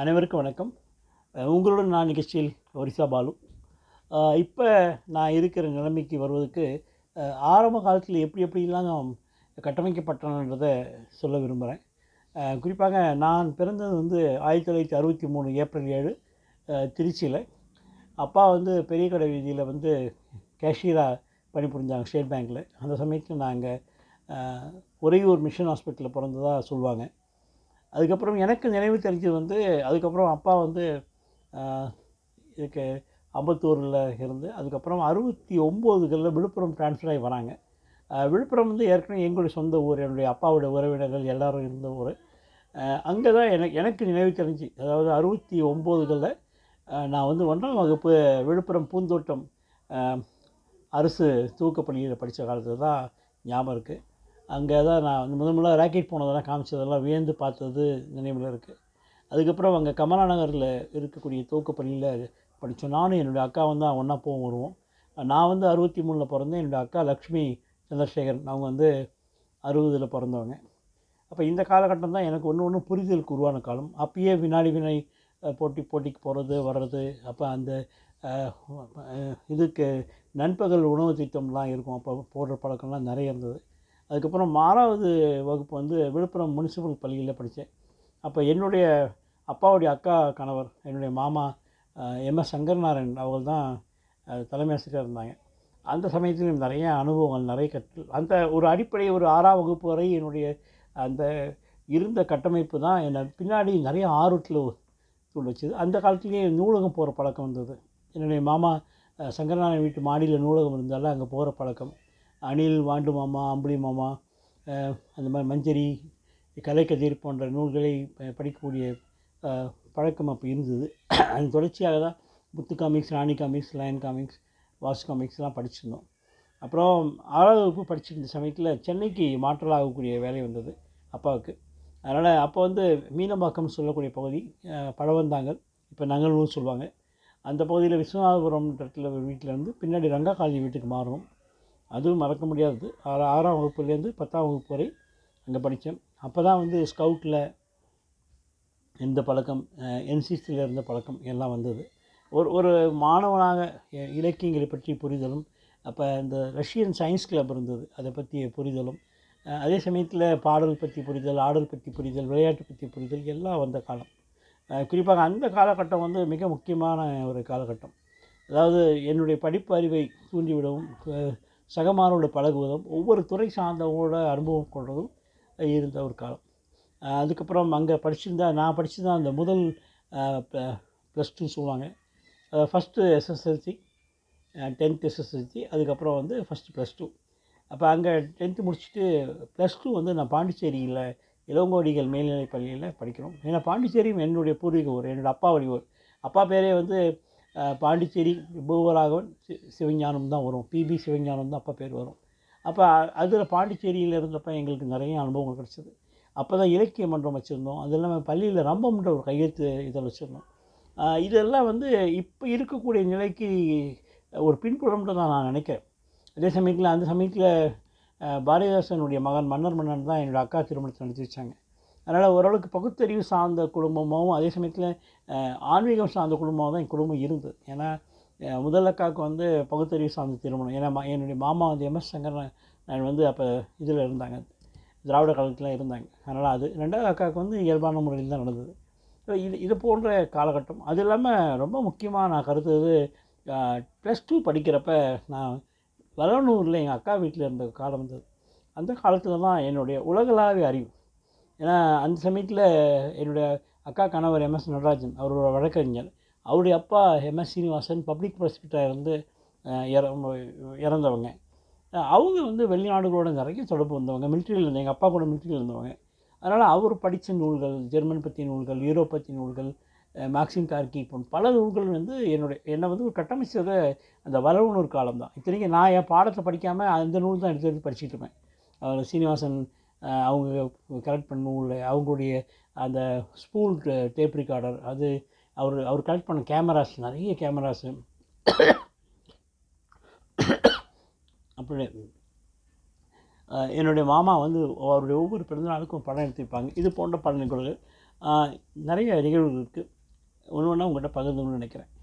அனைவருக்கும் வணக்கம் உங்களோட நான் நிகழ்ச்சியில் ஒரிசா பாலு இப்போ நான் இருக்கிற நிலைமைக்கு வருவதற்கு ஆரம்ப காலத்தில் எப்படி எப்படிலாம் கட்டமைக்கப்பட்டனன்றதை சொல்ல விரும்புகிறேன் குறிப்பாக நான் பிறந்தது வந்து ஆயிரத்தி தொள்ளாயிரத்தி அறுபத்தி மூணு ஏப்ரல் ஏழு திருச்சியில் அப்பா வந்து பெரிய கடை வீதியில் வந்து கேஷியராக பணிபுரிஞ்சாங்க ஸ்டேட் பேங்க்கில் அந்த சமயத்தில் நாங்கள் ஒரே ஒரு மிஷன் ஹாஸ்பிட்டலில் பிறந்ததாக சொல்லுவாங்க அதுக்கப்புறம் எனக்கு நினைவு தெரிஞ்சது வந்து அதுக்கப்புறம் அப்பா வந்து இதுக்கு அம்பத்தூரில் இருந்து அதுக்கப்புறம் அறுபத்தி ஒம்போதுகளில் விழுப்புரம் டிரான்ஸ்ஃபர் ஆகி வராங்க விழுப்புரம் வந்து ஏற்கனவே எங்களுடைய சொந்த ஊர் என்னுடைய அப்பாவுடைய உறவினர்கள் எல்லோரும் இருந்த ஊர் அங்கே தான் எனக்கு எனக்கு நினைவு தெரிஞ்சு அதாவது அறுபத்தி ஒம்போதுகளில் நான் வந்து ஒன்றாம் வகுப்பு விழுப்புரம் பூந்தோட்டம் அரசு தூக்கப்பணியில் படித்த காலத்தில் தான் ஞாபகம் இருக்குது அங்கே தான் நான் முதல் முதல்ல ராக்கெட் போனதெல்லாம் காமிச்சதெல்லாம் வியந்து பார்த்தது நினைவில் இருக்குது அதுக்கப்புறம் அங்கே கமலாநகரில் இருக்கக்கூடிய தோக்கு பள்ளியில் படித்தோம் நானும் என்னுடைய அக்கா வந்து ஒன்றா போக வருவோம் நான் வந்து அறுபத்தி மூணில் பிறந்தேன் என்னுடைய அக்கா லக்ஷ்மி சந்திரசேகரன் அவங்க வந்து அறுபதில் பிறந்தவங்க அப்போ இந்த காலகட்டம் தான் எனக்கு ஒன்று ஒன்று புரிதலுக்கு உருவான காலம் அப்பயே வினாடி வினை போட்டி போட்டிக்கு போகிறது வர்றது அப்போ அந்த இதுக்கு நண்பகல் உணவு திட்டம்லாம் இருக்கும் அப்போ போடுற பழக்கம்லாம் நிறைய இருந்தது அதுக்கப்புறம் ஆறாவது வகுப்பு வந்து விழுப்புரம் முனிசிபல் பள்ளியில் படித்தேன் அப்போ என்னுடைய அப்பாவுடைய அக்கா கணவர் என்னுடைய மாமா எம்எஸ் சங்கர்நாராயண் அவர்கள் தான் தலைமை ஆசிரியர் இருந்தாங்க அந்த சமயத்திலும் நிறைய அனுபவங்கள் நிறைய கற்று அந்த ஒரு அடிப்படை ஒரு ஆறாம் வகுப்பு வரை என்னுடைய அந்த இருந்த கட்டமைப்பு தான் என்னை பின்னாடி நிறைய ஆர்வத்தில் வச்சுது அந்த காலத்துலேயே நூலகம் போகிற பழக்கம் வந்தது என்னுடைய மாமா சங்கரநாராயண வீட்டு மாடியில் நூலகம் இருந்தாலும் அங்கே போகிற பழக்கம் அணில் வாண்டு மாமா அம்புலி மாமா அந்த மாதிரி மஞ்சரி கலைக்கதிர் போன்ற நூல்களை படிக்கக்கூடிய பழக்கம் அப்போ இருந்தது அது தொடர்ச்சியாக தான் Muthu comics Rani comics Lion comics Vasu காமிக்ஸ்லாம் படிச்சிருந்தோம் அப்புறம் ஆறாவது வகுப்பு படிச்சிருந்த சமயத்தில் சென்னைக்கு மாற்றலாகக்கூடிய வேலை வந்தது அப்பாவுக்கு அதனால் அப்போ வந்து மீனம்பாக்கம் சொல்லக்கூடிய பகுதி பழவந்தாங்கல் இப்போ நங்கலூர் சொல்லுவாங்க அந்த பகுதியில் விஸ்வநாதபுரம் விஸ்வநாதபுரம்ன்ற வீட்டில் இருந்து பின்னாடி ரங்கா காலேஜ் வீட்டுக்கு மாறுவோம் அதுவும் மறக்க முடியாதது ஆறு ஆறாம் வகுப்புலேருந்து பத்தாம் வகுப்பு வரை அங்கே படித்தேன் அப்போ தான் வந்து ஸ்கவுட்டில் இந்த பழக்கம் என்சிசியில் இருந்த பழக்கம் எல்லாம் வந்தது ஒரு ஒரு மாணவனாக இலக்கியங்களை பற்றி புரிதலும் அப்போ இந்த ரஷ்யன் சயின்ஸ் கிளப் இருந்தது அதை பற்றிய புரிதலும் அதே சமயத்தில் பாடல் பற்றி புரிதல் ஆடல் பற்றி புரிதல் விளையாட்டு பற்றி புரிதல் எல்லாம் வந்த காலம் குறிப்பாக அந்த காலகட்டம் வந்து மிக முக்கியமான ஒரு காலகட்டம் அதாவது என்னுடைய படிப்பு அறிவை தூண்டிவிடவும் சகமானோடு பழகுவதும் ஒவ்வொரு துறை சார்ந்தவங்களோட அனுபவம் கொள்வதும் இருந்த ஒரு காலம் அதுக்கப்புறம் அங்கே படிச்சிருந்தா நான் படிச்சிருந்தா அந்த முதல் ப்ளஸ் டூ சொல்லுவாங்க ஃபஸ்ட்டு எஸ்எஸ்எல்சி டென்த் எஸ்எஸ்எல்சி அதுக்கப்புறம் வந்து ஃபஸ்ட்டு ப்ளஸ் டூ அப்போ அங்கே டென்த்து முடிச்சுட்டு ப்ளஸ் டூ வந்து நான் பாண்டிச்சேரியில் இளங்கோடிகள் மேல்நிலைப் பள்ளியில் படிக்கிறோம் ஏன்னா பாண்டிச்சேரியும் என்னுடைய பூர்வீக ஊர் என்னோடய அப்பா வழி ஊர் அப்பா பேரே வந்து பாண்டிச்சேரி பூவராகவன் சிவஞானம் தான் வரும் பிபி சிவஞானம் தான் அப்போ பேர் வரும் அப்போ அதில் பாண்டிச்சேரியில் இருந்தப்போ எங்களுக்கு நிறைய அனுபவங்கள் கிடச்சிது அப்போ தான் இலக்கிய மன்றம் வச்சுருந்தோம் அது இல்லாமல் பள்ளியில் ரம்பம்ன்ற ஒரு கையெழுத்து இதில் வச்சுருந்தோம் இதெல்லாம் வந்து இப்போ இருக்கக்கூடிய நிலைக்கு ஒரு பின்புலம்னு தான் நான் நினைக்கிறேன் அதே சமயத்தில் அந்த சமயத்தில் பாரதிதாசனுடைய மகன் மன்னர் மன்னன் தான் என்னோடய அக்கா திருமணத்தை நடத்தி வச்சாங்க அதனால் ஓரளவுக்கு பகுத்தறிவு சார்ந்த குடும்பமும் அதே சமயத்தில் ஆன்மீகம் சார்ந்த குடும்பமாக தான் என் குடும்பம் இருந்தது ஏன்னா முதல் அக்காவுக்கு வந்து பகுத்தறிவு சார்ந்த திருமணம் ஏன்னா என்னுடைய மாமா வந்து எம்எஸ் சங்கர் நான் வந்து அப்போ இதில் இருந்தாங்க திராவிட காலத்தில் இருந்தாங்க அதனால் அது ரெண்டாவது அக்காவுக்கு வந்து இயல்பான முறையில் தான் நடந்தது இது இது போன்ற காலகட்டம் அது இல்லாமல் ரொம்ப முக்கியமாக நான் கருத்துது ப்ளஸ் டூ படிக்கிறப்ப நான் வளனூரில் எங்கள் அக்கா வீட்டில் இருந்த காலம் வந்தது அந்த காலத்தில் தான் என்னுடைய உலகளாவிய அறிவு ஏன்னா அந்த சமயத்தில் என்னுடைய அக்கா கணவர் எம்எஸ் நடராஜன் அவர் ஒரு வழக்கறிஞர் அவருடைய அப்பா எம்எஸ் சீனிவாசன் பப்ளிக் ப்ராசிக்யூட்டராக இருந்து இறந்தவங்க அவங்க வந்து வெளிநாடுகளோட நிறைய தொடர்பு வந்தவங்க மிலிட்ரியில் இருந்தவங்க எங்கள் அப்பா கூட மிலிட்ரியில் இருந்தவங்க அதனால் அவர் படித்த நூல்கள் ஜெர்மன் பற்றிய நூல்கள் யூரோப் பற்றிய நூல்கள் மேக்சிம் கார்கி போன்ற பல நூல்கள் வந்து என்னுடைய என்னை வந்து ஒரு கட்டமைச்சது அந்த வரவுணர் காலம் தான் இத்தனைக்கு நான் என் பாடத்தை படிக்காமல் அந்த நூல் தான் எடுத்து எடுத்து படிச்சுட்டு இருப்பேன் அவர் சீனிவாசன் அவங்க கலெக்ட் பண்ண உள்ள அவங்களுடைய அந்த ஸ்பூல் டேப் ரிகார்டர் அது அவர் அவர் கலெக்ட் பண்ண கேமராஸ் நிறைய கேமராஸ் அப்படி என்னுடைய மாமா வந்து அவருடைய ஒவ்வொரு பிறந்தநாளுக்கும் படம் எடுத்துப்பாங்க இது போன்ற பல நிகழ்வுகள் நிறைய நிகழ்வுகள் இருக்குது ஒன்று ஒன்றா உங்கள்கிட்ட பகிர்ந்துன்னு நினைக்கிறேன்